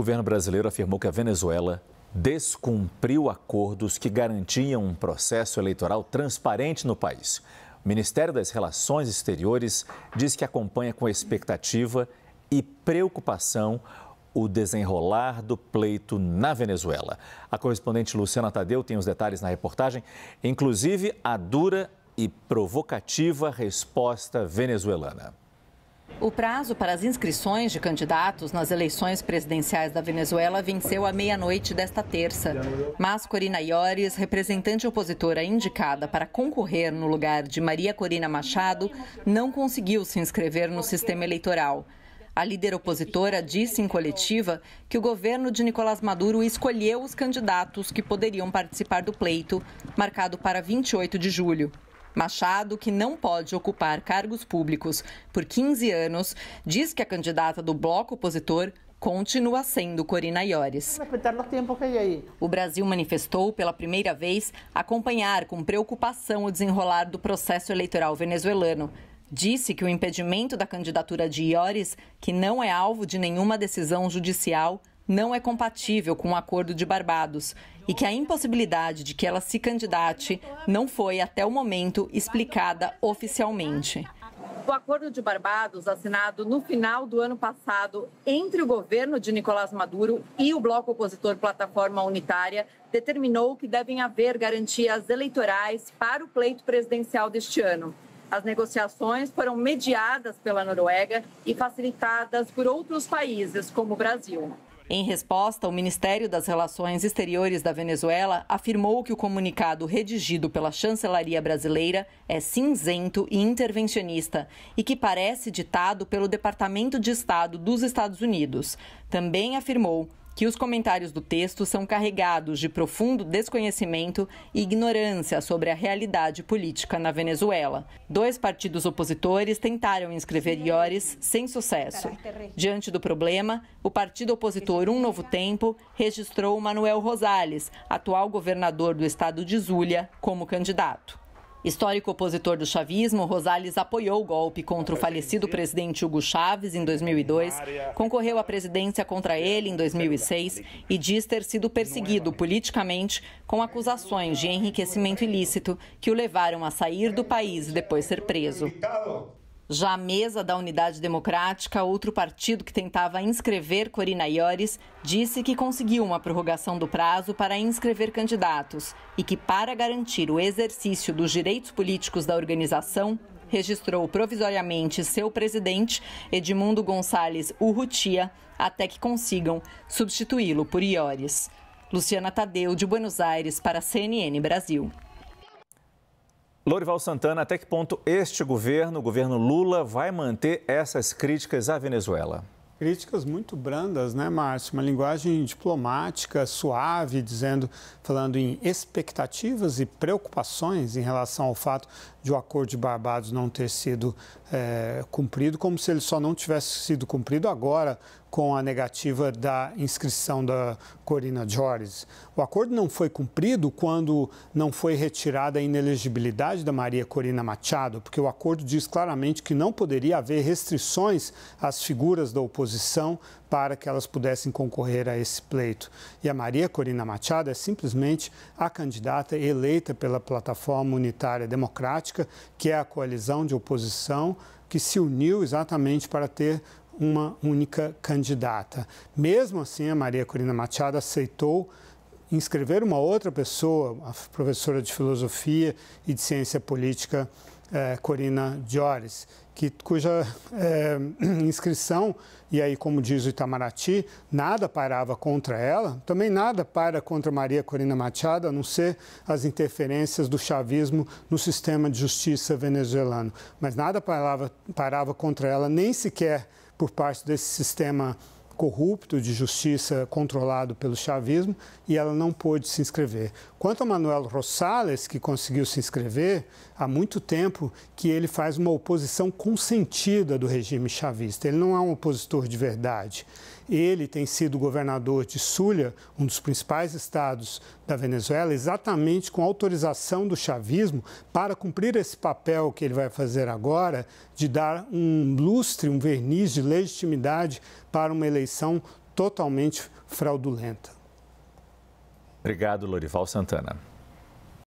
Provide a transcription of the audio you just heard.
O governo brasileiro afirmou que a Venezuela descumpriu acordos que garantiam um processo eleitoral transparente no país. O Ministério das Relações Exteriores diz que acompanha com expectativa e preocupação o desenrolar do pleito na Venezuela. A correspondente Luciana Tadeu tem os detalhes na reportagem, inclusive a dura e provocativa resposta venezuelana. O prazo para as inscrições de candidatos nas eleições presidenciais da Venezuela venceu à meia-noite desta terça. Mas Corina Iores, representante opositora indicada para concorrer no lugar de Maria Corina Machado, não conseguiu se inscrever no sistema eleitoral. A líder opositora disse em coletiva que o governo de Nicolás Maduro escolheu os candidatos que poderiam participar do pleito, marcado para 28 de julho. Machado, que não pode ocupar cargos públicos por 15 anos, diz que a candidata do bloco opositor continua sendo Corina Iores. O Brasil manifestou pela primeira vez acompanhar com preocupação o desenrolar do processo eleitoral venezuelano. Disse que o impedimento da candidatura de Iores, que não é alvo de nenhuma decisão judicial, não é compatível com o Acordo de Barbados e que a impossibilidade de que ela se candidate não foi, até o momento, explicada oficialmente. O Acordo de Barbados, assinado no final do ano passado entre o governo de Nicolás Maduro e o bloco opositor Plataforma Unitária, determinou que devem haver garantias eleitorais para o pleito presidencial deste ano. As negociações foram mediadas pela Noruega e facilitadas por outros países, como o Brasil. Em resposta, o Ministério das Relações Exteriores da Venezuela afirmou que o comunicado redigido pela chancelaria brasileira é cinzento e intervencionista e que parece ditado pelo Departamento de Estado dos Estados Unidos. Também afirmou que os comentários do texto são carregados de profundo desconhecimento e ignorância sobre a realidade política na Venezuela. Dois partidos opositores tentaram inscrever Iores sem sucesso. Diante do problema, o partido opositor Um Novo Tempo registrou Manuel Rosales, atual governador do estado de Zulia, como candidato. Histórico opositor do chavismo, Rosales apoiou o golpe contra o falecido presidente Hugo Chávez em 2002, concorreu à presidência contra ele em 2006 e diz ter sido é perseguido politicamente com acusações de é enriquecimento ilícito que o levaram a sair do país e depois ser preso. Já a mesa da Unidade Democrática, outro partido que tentava inscrever Corina Iores, disse que conseguiu uma prorrogação do prazo para inscrever candidatos e que, para garantir o exercício dos direitos políticos da organização, registrou provisoriamente seu presidente, Edmundo Gonçalves Urrutia, até que consigam substituí-lo por Iores. Luciana Tadeu, de Buenos Aires, para a CNN Brasil. Lorival Santana, até que ponto este governo, o governo Lula, vai manter essas críticas à Venezuela? Críticas muito brandas, né, Márcio? Uma linguagem diplomática, suave, dizendo, falando em expectativas e preocupações em relação ao fato de o acordo de Barbados não ter sido é, cumprido, como se ele só não tivesse sido cumprido agora, com a negativa da inscrição da Corina Jorges. O acordo não foi cumprido quando não foi retirada a inelegibilidade da Maria Corina Machado, porque o acordo diz claramente que não poderia haver restrições às figuras da oposição para que elas pudessem concorrer a esse pleito. E a Maria Corina Machado é simplesmente a candidata eleita pela plataforma unitária democrática, que é a coalizão de oposição que se uniu exatamente para ter uma única candidata. Mesmo assim, a Maria Corina Machado aceitou inscrever uma outra pessoa, a professora de filosofia e de ciência política eh, Corina Dioris, que, cuja eh, inscrição, e aí como diz o Itamaraty, nada parava contra ela, também nada para contra Maria Corina Machado, a não ser as interferências do chavismo no sistema de justiça venezuelano. Mas nada parava, parava contra ela, nem sequer por parte desse sistema corrupto de justiça controlado pelo chavismo e ela não pôde se inscrever. Quanto a Manuel Rosales, que conseguiu se inscrever, há muito tempo que ele faz uma oposição consentida do regime chavista. Ele não é um opositor de verdade. Ele tem sido governador de Sulha, um dos principais estados da Venezuela, exatamente com autorização do chavismo para cumprir esse papel que ele vai fazer agora de dar um lustre, um verniz de legitimidade para uma eleição totalmente fraudulenta. Obrigado, Lorival Santana.